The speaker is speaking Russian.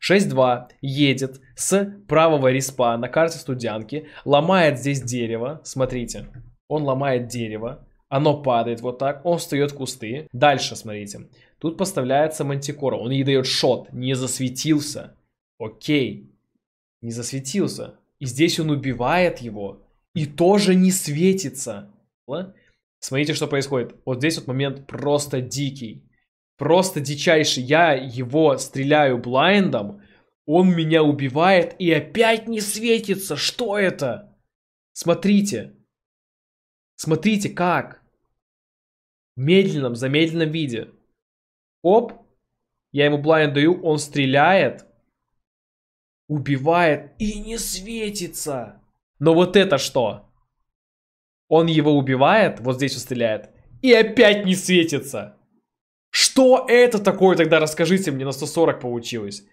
6-2 едет с правого респа на карте студянки, ломает здесь дерево, смотрите, он ломает дерево, оно падает вот так, он встает в кусты. Дальше, смотрите, тут поставляется мантикора, он ей дает шот, не засветился, окей, не засветился. И здесь он убивает его и тоже не светится. Смотрите, что происходит. Вот здесь вот момент просто дикий. Просто дичайший. Я его стреляю блайндом, он меня убивает и опять не светится. Что это? Смотрите. Смотрите, как. В медленном, замедленном виде. Оп. Я ему блайнд даю, он стреляет. Убивает и не светится. Но вот это что? Он его убивает, вот здесь он стреляет, и опять не светится. Что это такое тогда, расскажите мне, на 140 получилось?